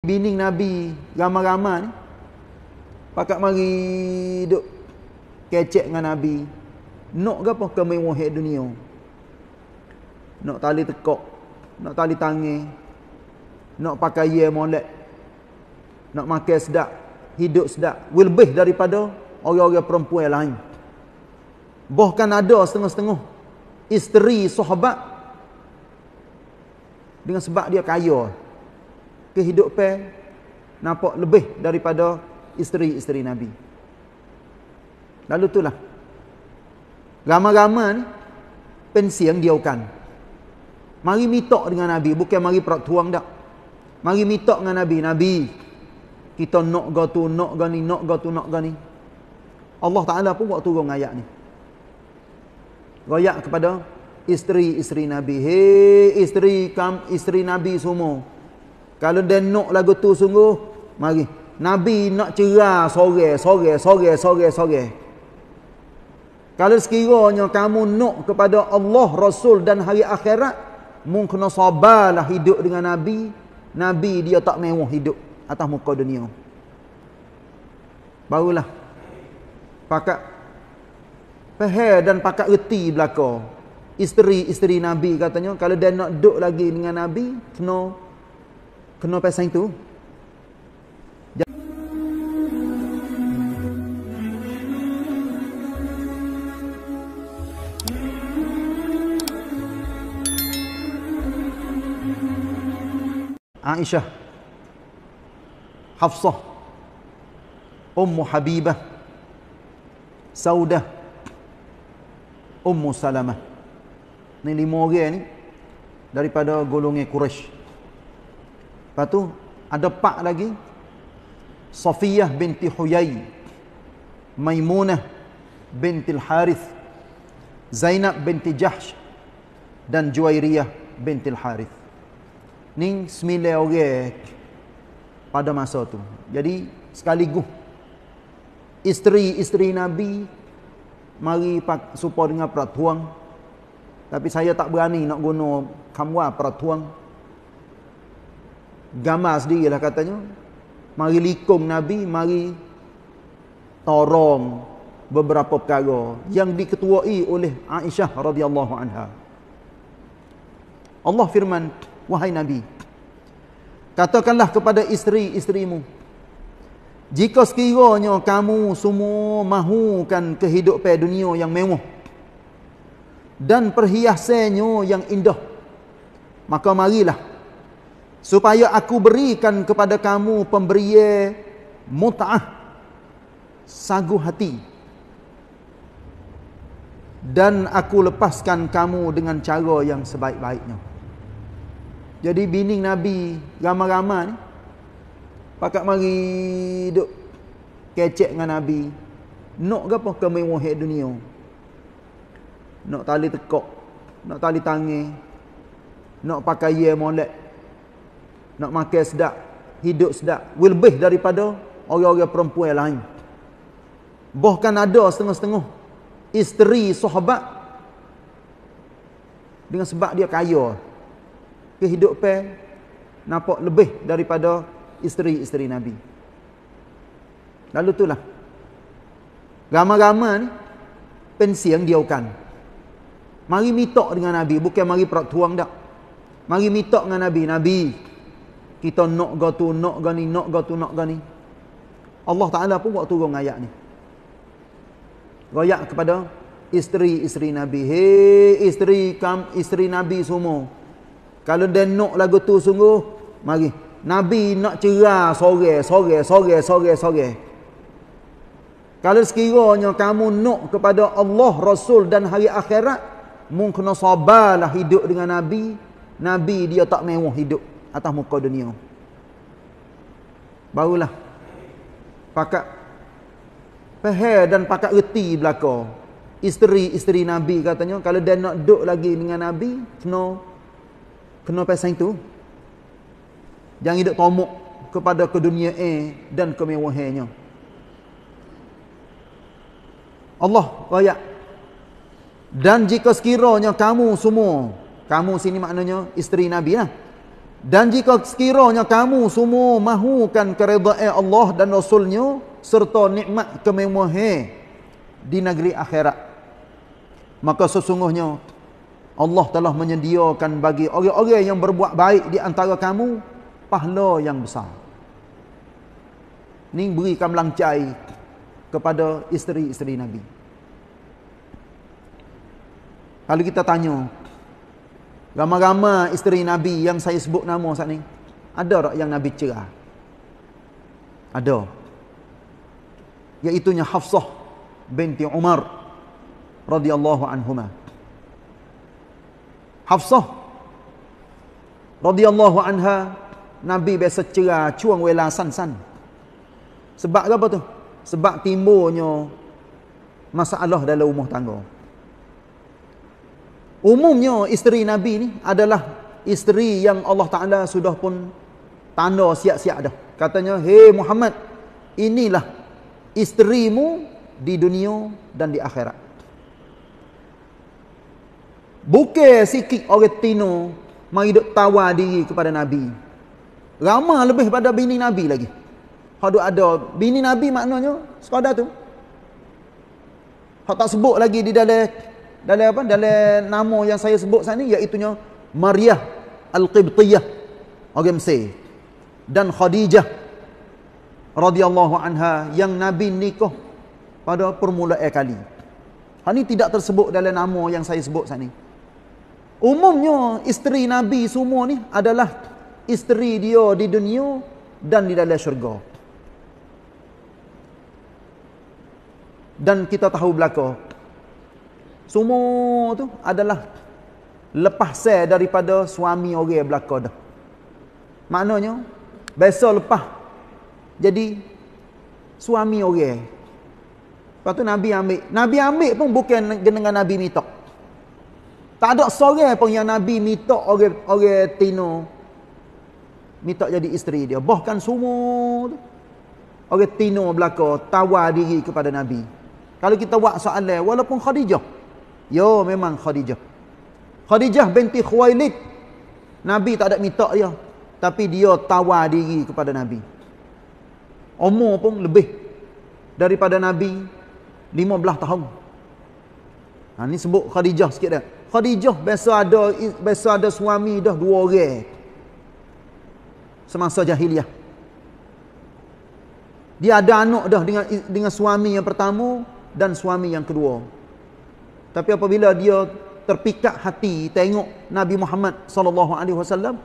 bining Nabi ramai-ramai ni pakat mari duk kecek dengan Nabi nak ke apa kemewahan dunia nak tali tekok nak tali tangi nak pakai ye molek nak makan sedap hidup sedap lebih daripada orang-orang perempuan lain bahkan ada setengah-setengah isteri sahabat dengan sebab dia kaya kehidupan nampak lebih daripada isteri-isteri Nabi. Lalu itulah. Ramai-ramai ni pensiang diaukan. Mari mitok dengan Nabi. Bukan mari perak tuang tak. Mari mitok dengan Nabi. Nabi, kita nak gatu, nak gani, nak gatu, nak gani. Allah Ta'ala pun buat turun ayat ni. Ayat kepada isteri-isteri Nabi. Hei, isteri, isteri Nabi semua. Kalau dia nak lagu tu sungguh, mari. Nabi nak cerah sore, sore, sore, sore, sore. Kalau sekiranya kamu nak kepada Allah, Rasul dan hari akhirat, mungkin sabarlah hidup dengan Nabi. Nabi dia tak mewah hidup atas muka dunia. Barulah. Pakat. Peher dan pakat reti belakang. Isteri-isteri Nabi katanya, kalau dia nak duduk lagi dengan Nabi, kena no kena pasang itu Aisyah Hafsah Ummu Habibah Saudah Ummu Salamah Ini lima orang ni Daripada golongan Quraisy. Lepas tu ada pak lagi Safiyah binti Huyai Maimunah binti Al-Harith Zainab binti Jahsh dan Juwairiyah binti Al-Harith. Ni sembilan orang pada masa tu. Jadi sekaligus isteri-isteri Nabi mari pak supaya dengan peratuang tapi saya tak berani nak guna kamwa lah, peratuang gamal lah katanya mari likung nabi mari torong beberapa perkara yang diketuai oleh Aisyah radhiyallahu anha Allah firman wahai nabi katakanlah kepada isteri-isterimu jika sekiranya kamu semua mahukan kehidupan dunia yang mewah dan perhiasannya yang indah maka marilah supaya aku berikan kepada kamu pemberi mut'ah sagu hati dan aku lepaskan kamu dengan cara yang sebaik-baiknya jadi bini nabi gama-gama, ni pakat mari duk kecek dengan nabi nak ke apa kemewahan dunia nak tali tekok nak tali tangi nak pakai ye molek nak makan sedap, hidup sedap, lebih daripada orang-orang perempuan lain. Bahkan ada setengah-setengah isteri sahabat dengan sebab dia kaya. Kehidupan nampak lebih daripada isteri-isteri Nabi. Lalu itulah. Gama-gama ni pensiang diaukan. Mari mitok dengan Nabi, bukan mari perak tuang dak. Mari mitok dengan Nabi, Nabi kita nak gatu nak gani nak gatu nak gani Allah Taala pun buat turun ayat ni ayat kepada isteri-isteri nabi hey isteri kam isteri nabi semua kalau dia nak lagu tu sungguh mari nabi nak cerah sore sore sore sore sore kalau sekiranya kamu nak kepada Allah Rasul dan hari akhirat mungkin kena sabarlah hidup dengan nabi nabi dia tak mewah hidup atas muka dunia. Barulah pakat faham dan pakak reti belaka. Isteri-isteri Nabi katanya kalau dia nak duduk lagi dengan Nabi, kena kena pasang itu. Jangan hidup tomok kepada ke dunia keduniaan dan kemewahannya. Allah ayat dan jika sekiranya kamu semua kamu sini maknanya isteri Nabi lah ya? Dan jika sekiranya kamu semua mahukan keredaan Allah dan Rasulnya serta nikmat kememohan di negeri akhirat. Maka sesungguhnya Allah telah menyediakan bagi orang-orang yang berbuat baik di antara kamu pahala yang besar. Ini berikan melangcai kepada isteri-isteri Nabi. Kalau kita tanya, Ramai-ramai isteri Nabi yang saya sebut nama saat ni. Ada tak yang Nabi cerah? Ada. Iaitunya Hafsah binti Umar radhiyallahu anhuma. Hafsah radhiyallahu anha Nabi biasa cerah cuang wela san-san. Sebab apa tu? Sebab timbulnya masalah dalam rumah tangga. Umumnya isteri Nabi ni adalah isteri yang Allah Ta'ala sudah pun tanda siap-siap dah. Katanya, hey Muhammad, inilah isterimu di dunia dan di akhirat. Buka sikit orang tino mari duk tawa diri kepada Nabi. Ramah lebih pada bini Nabi lagi. Hadu ada bini Nabi maknanya sekadar tu. Hak tak sebut lagi di dalam dalam apa dalam nama yang saya sebut sana iaitu nya Maria Al-Qibtiyah orang Mesir dan Khadijah radhiyallahu anha yang Nabi nikah pada permulaan kali. Ha ni tidak tersebut dalam nama yang saya sebut sana. Umumnya isteri Nabi semua ni adalah isteri dia di dunia dan di dalam syurga. Dan kita tahu belakang semua tu adalah lepas saya daripada suami orang belaka dah. Maknanya, biasa lepas. Jadi, suami orang. Lepas tu Nabi ambil. Nabi ambil pun bukan dengan Nabi Mitok. Tak ada sorang pun yang Nabi Mitok orang Tino. Mitok jadi isteri dia. Bahkan semua orang Tino belaka tawar diri kepada Nabi. Kalau kita buat soalan, walaupun Khadijah. Yo memang Khadijah. Khadijah binti Khuwailid. Nabi tak ada minta dia. Tapi dia tawa diri kepada Nabi. Umur pun lebih daripada Nabi 15 tahun. Ha, ni sebut Khadijah sikit dah. Khadijah biasa ada biasa ada suami dah dua orang. Semasa jahiliah. Dia ada anak dah dengan dengan suami yang pertama dan suami yang kedua. Tapi apabila dia terpikat hati tengok Nabi Muhammad sallallahu alaihi wasallam,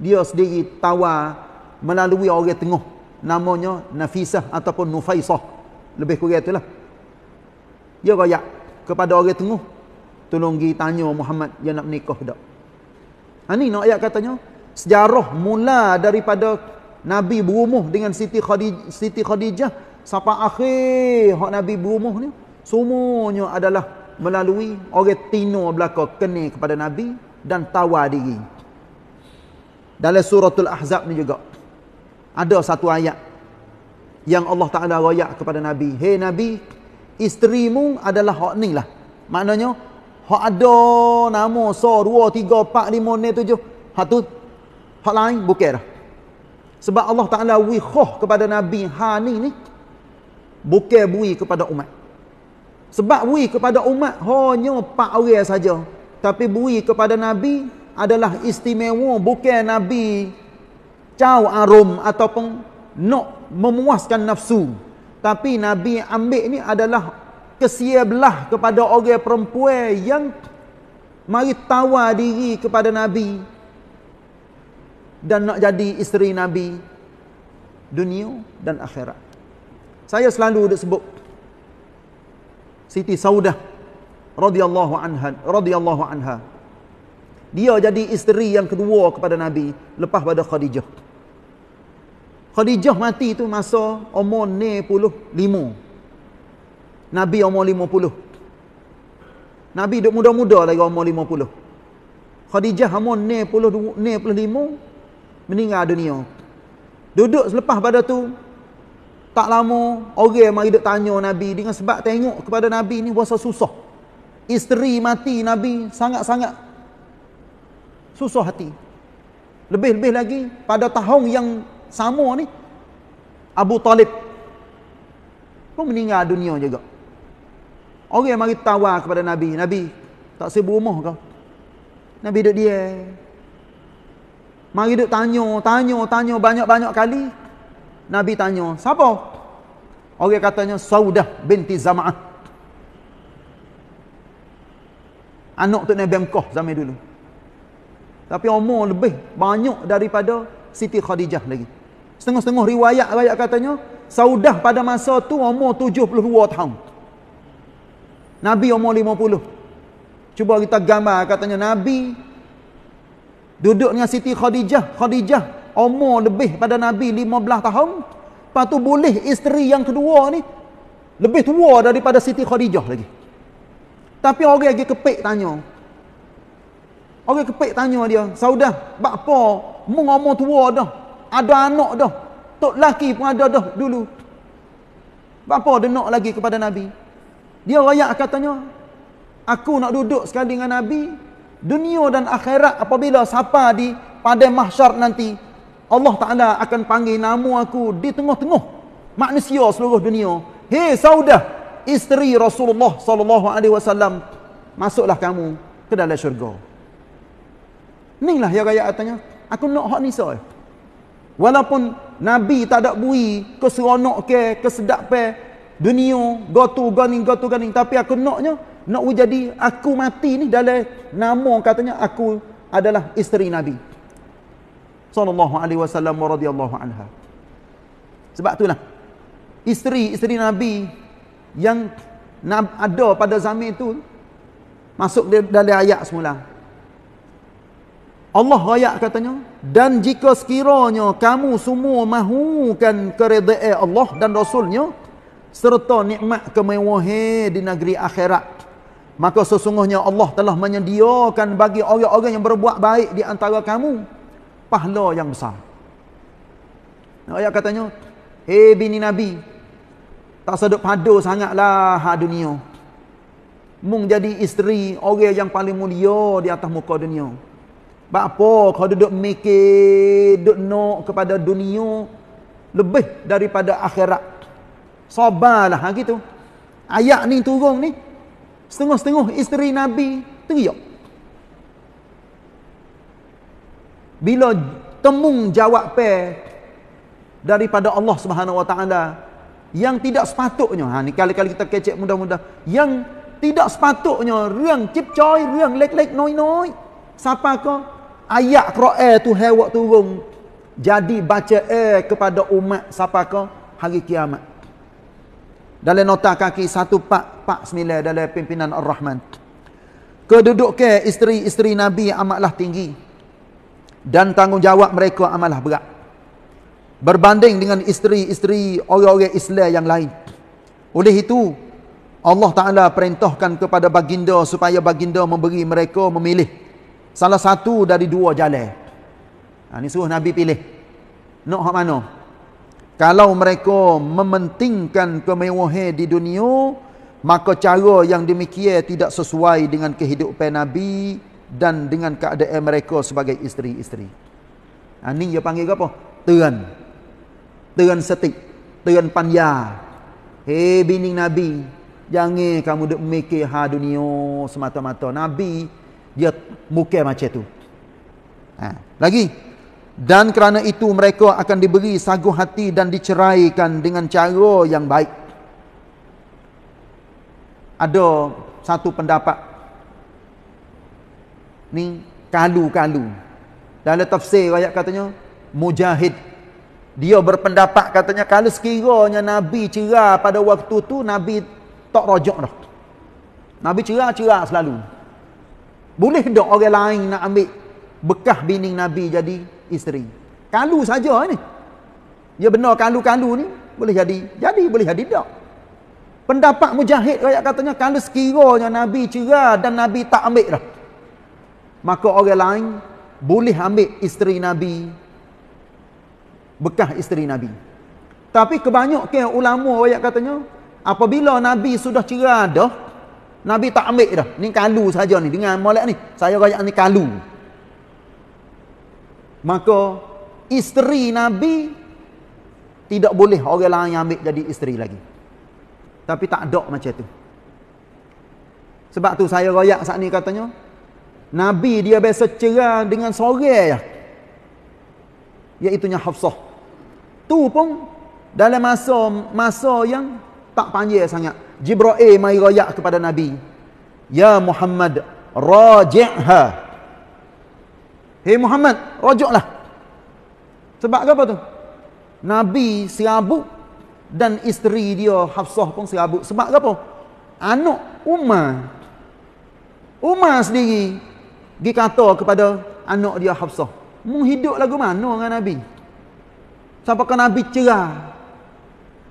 dia sendiri tawa melalui orang tengah namanya Nafisah ataupun Nufaisah. Lebih kurang itulah. Dia royak kepada orang tengah, tolong gi tanya Muhammad dia nak nikah dak. Ha ni nak ayat katanya, sejarah mula daripada Nabi berumuh dengan Siti Khadijah, Siti Khadijah sampai akhir hak Nabi berumuh ni semuanya adalah melalui orang tino belaka kene kepada Nabi dan tawar diri. Dalam suratul Ahzab ni juga ada satu ayat yang Allah Taala royak kepada Nabi, "Hei Nabi, isterimu adalah hak ni lah." Maknanya hak ada nama so 2 3 4 5 6 7. Hak tu hak lain bukan dah. Sebab Allah Taala wikhah kepada Nabi ha ni ni bukan bui kepada umat. Sebab bui kepada umat hanya empat orang saja. Tapi bui kepada Nabi adalah istimewa bukan Nabi caw arum ataupun nak memuaskan nafsu. Tapi Nabi ambil ni adalah kesia belah kepada orang perempuan yang mari tawa diri kepada Nabi dan nak jadi isteri Nabi dunia dan akhirat. Saya selalu duduk sebut Siti Saudah radhiyallahu anha radhiyallahu anha dia jadi isteri yang kedua kepada Nabi lepas pada Khadijah Khadijah mati itu masa umur 95 Nabi umur 50 Nabi duduk muda-muda lagi umur 50 Khadijah umur 95 meninggal dunia duduk selepas pada tu tak lama orang mari dak tanya Nabi dengan sebab tengok kepada Nabi ni puasa susah. Isteri mati Nabi sangat-sangat susah hati. Lebih-lebih lagi pada tahun yang sama ni Abu Talib pun meninggal dunia juga. Orang mari tawar kepada Nabi, Nabi tak sibuk rumah kau. Nabi duduk dia. Mari duduk tanya, tanya, tanya banyak-banyak kali. Nabi tanya, siapa? Orang katanya, Saudah binti Zama'ah. Anak tu Nabi Mekah zaman dulu. Tapi umur lebih banyak daripada Siti Khadijah lagi. Setengah-setengah riwayat-riwayat katanya, Saudah pada masa tu umur 72 tahun. Nabi umur 50. Cuba kita gambar katanya, Nabi duduk dengan Siti Khadijah. Khadijah umur lebih pada Nabi 15 tahun. Lepas tu boleh isteri yang kedua ni lebih tua daripada Siti Khadijah lagi. Tapi orang lagi kepek tanya. Orang kepek tanya dia, Saudah, buat apa? Mung umur tua dah. Ada anak dah. Tok laki pun ada dah dulu. Buat apa dia nak lagi kepada Nabi? Dia rakyat katanya, aku nak duduk sekali dengan Nabi, dunia dan akhirat apabila siapa di pada mahsyar nanti Allah Ta'ala akan panggil nama aku di tengah-tengah manusia seluruh dunia. Hei Saudah, isteri Rasulullah sallallahu alaihi wasallam, masuklah kamu ke dalam syurga. lah yang raya katanya. Aku nak hak ni saya. Walaupun Nabi tak ada bui, keseronok ke, kesedak pe, dunia, gotu, gani, gotu, gani. Tapi aku naknya, nak jadi aku mati ni dalam nama katanya aku adalah isteri Nabi sallallahu alaihi wasallam wa radhiyallahu anha sebab itulah isteri-isteri nabi yang ada pada zaman itu masuk dari ayat semula Allah ayat katanya dan jika sekiranya kamu semua mahukan keredaan Allah dan rasulnya serta nikmat kemewahan di negeri akhirat maka sesungguhnya Allah telah menyediakan bagi orang-orang yang berbuat baik di antara kamu pahala yang besar. Ayat katanya, Eh bini Nabi, tak sedap padu sangatlah hak dunia. Mung jadi isteri orang yang paling mulia di atas muka dunia. Bapa kau duduk mikir, duduk nak kepada dunia lebih daripada akhirat. Sobalah ha, gitu. Ayat ni turun ni, setengah-setengah isteri Nabi teriak. bila temung jawab pe daripada Allah Subhanahu Wa Taala yang tidak sepatutnya ha ni kali-kali kita kecek muda-muda yang tidak sepatutnya riang cip coy riang lek-lek noi-noi siapa ko ayat Quran tu hewak turun jadi baca eh kepada umat siapa ko hari kiamat dalam nota kaki 1449 dalam pimpinan Ar-Rahman kedudukan isteri-isteri Nabi amatlah tinggi dan tanggungjawab mereka amalah berat berbanding dengan isteri-isteri orang-orang Islam yang lain oleh itu Allah Ta'ala perintahkan kepada baginda supaya baginda memberi mereka memilih salah satu dari dua jalan ha, ini suruh Nabi pilih nak hak mana kalau mereka mementingkan kemewahan di dunia maka cara yang demikian tidak sesuai dengan kehidupan Nabi Nabi dan dengan keadaan mereka sebagai isteri-isteri. Ha, ini dia panggil apa? Tuan. Tuan setik. Tuan panya. Hei bini Nabi. Jangan kamu duk mikir ha dunia semata-mata. Nabi, dia muka macam itu. Ha, lagi. Dan kerana itu mereka akan diberi sagu hati dan diceraikan dengan cara yang baik. Ada satu pendapat ni kalu-kalu. Dalam tafsir ayat katanya mujahid dia berpendapat katanya kalau sekiranya nabi cerah pada waktu tu nabi tak rojak dah. Nabi cerah-cerah selalu. Boleh dak orang lain nak ambil bekah bini nabi jadi isteri? Kalu saja ni. Ya benar kalu-kalu ni boleh jadi. Jadi boleh jadi dak. Pendapat mujahid ayat katanya kalau sekiranya nabi cerah dan nabi tak ambil dah maka orang lain boleh ambil isteri Nabi bekah isteri Nabi tapi kebanyakan ulama ayat katanya apabila Nabi sudah cerah dah Nabi tak ambil dah ni kalu saja ni dengan molek ni saya raya ni kalu maka isteri Nabi tidak boleh orang lain ambil jadi isteri lagi tapi tak ada macam tu sebab tu saya raya saat ni katanya Nabi dia biasa cerah dengan sore ya. Iaitunya Hafsah. Tu pun dalam masa masa yang tak panjang sangat. Jibra'il mai rayak kepada Nabi. Ya Muhammad, raji'ha. Hei Muhammad, rajuklah. Sebab apa tu? Nabi serabut dan isteri dia Hafsah pun serabut. Sebab apa? Anak Umar. Umar sendiri dia kata kepada anak dia Hafsah. Menghidup lagu mana dengan Nabi? Sampai ke Nabi cerah.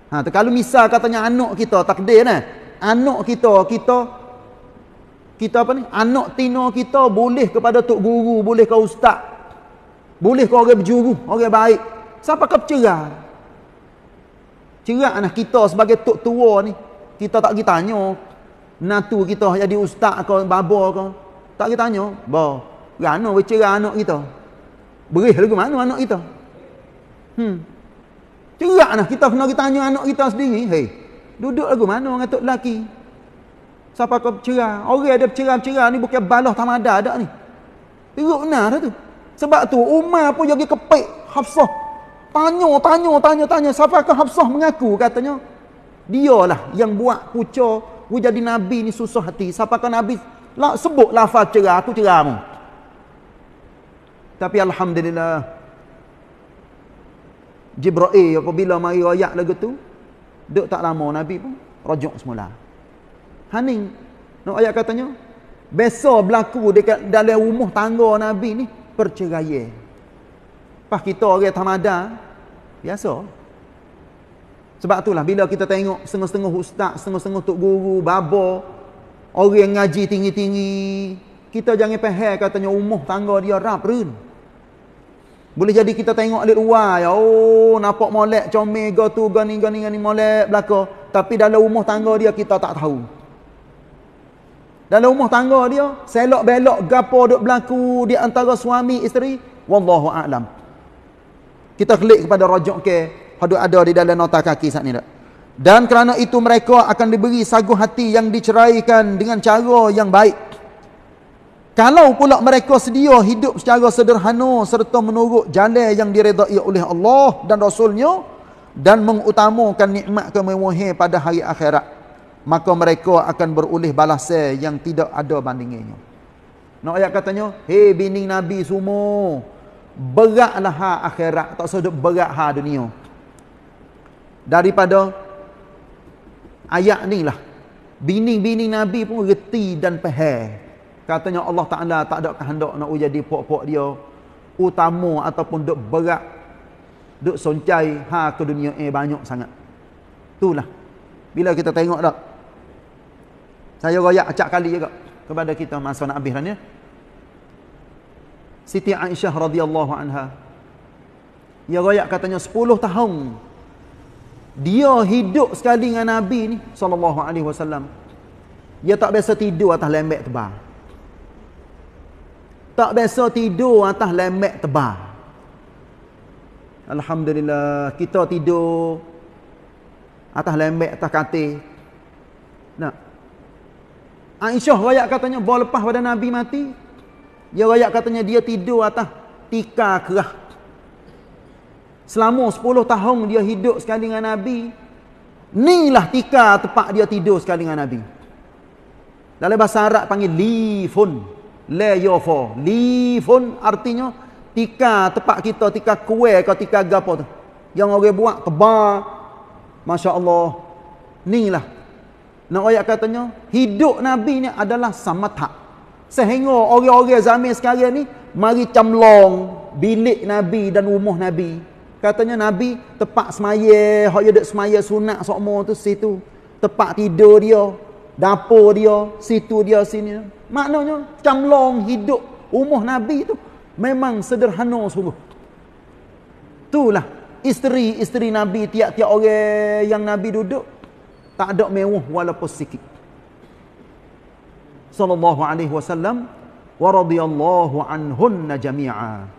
Ha, kalau misal katanya anak kita takdir ni. Kan? Anak kita, kita kita apa ni? Anak tino kita boleh kepada tok guru, boleh ke ustaz. Boleh ke orang berjuru, orang baik. Siapa ke cerah? Cerah anak kita sebagai tok tua ni. Kita tak pergi tanya. Natu kita jadi ustaz kau babo kau. Tak kita tanya, ba, rana bercerai anak kita. Berih lagu mana anak kita? Hmm. Cerak lah kita kena kita tanya anak kita sendiri. Hei, duduk lagu mana dengan tok lelaki? Siapa kau bercerai? Orang ada bercerai-bercerai ni bukan balah tamada ada ni. Teruk benar tu. Sebab tu Umar pun jadi kepek Hafsah. Tanya, tanya, tanya, tanya. Siapa kau Hafsah mengaku katanya? Dialah yang buat pucah. Gue Nabi ni susah hati. Siapa kan Nabi lah sebut lafaz cerah tu cerah mu. Tapi alhamdulillah Jibril apabila mari royak lagu tu, duk tak lama Nabi pun rujuk semula. Haning, nak ayat katanya, biasa berlaku dekat dalam rumah tangga Nabi ni perceraian. Pas kita orang tamada, biasa. Sebab itulah bila kita tengok setengah-setengah ustaz, setengah-setengah tok guru, babo, Orang yang ngaji tinggi-tinggi, kita jangan pahal katanya umuh tangga dia rap rin. Boleh jadi kita tengok di luar, oh nampak molek comel, tu gani, gani, gani, molek belakang. Tapi dalam umuh tangga dia, kita tak tahu. Dalam umuh tangga dia, selok-belok, gapo duduk berlaku di antara suami, isteri, wallahu a'lam. Kita klik kepada rajuk ke, ada di dalam nota kaki saat ini tak? Dan kerana itu mereka akan diberi sagu hati yang diceraikan dengan cara yang baik. Kalau pula mereka sedia hidup secara sederhana serta menurut jalan yang diredai oleh Allah dan Rasulnya dan mengutamakan nikmat kemewahan pada hari akhirat, maka mereka akan beroleh balasnya yang tidak ada bandingnya. Nak ayat katanya, hei bini Nabi semua, beratlah akhirat, tak sedap berat dunia. Daripada ayat ni lah bini-bini Nabi pun reti dan peheh katanya Allah Ta'ala tak ada kehendak nak jadi puak-puak dia utama ataupun duk berat duk soncai ha ke dunia eh banyak sangat itulah bila kita tengok tak saya royak acak kali juga kepada kita masa nak habis rannya Siti Aisyah radhiyallahu anha ia royak katanya 10 tahun dia hidup sekali dengan Nabi ni sallallahu alaihi wasallam. Dia tak biasa tidur atas lembek tebal. Tak biasa tidur atas lembek tebal. Alhamdulillah kita tidur atas lembek atas katil. Nah. Aisyah rakyat katanya bawa lepas pada Nabi mati. Dia rakyat katanya dia tidur atas tika kerah Selama 10 tahun dia hidup sekali dengan Nabi. lah tika tempat dia tidur sekali dengan Nabi. Dalam bahasa Arab panggil lifun. Leyofo. Ya lifun artinya tika tempat kita, tika kue atau tika gapo tu. Yang orang buat tebal. Masya Allah. Inilah. Nak ayat katanya, hidup Nabi ni adalah samatha. Sehingga orang-orang zaman sekarang ni, mari camlong bilik Nabi dan rumah Nabi. Katanya Nabi tepat semaya, hak dia semaya sunat sokmo tu situ. Tepat tidur dia, dapur dia, situ dia sini. Maknanya camlong hidup umur Nabi tu memang sederhana sungguh. Itulah isteri-isteri Nabi tiap-tiap orang yang Nabi duduk tak ada mewah walaupun sikit. Sallallahu alaihi wasallam wa radhiyallahu anhunna jami'a.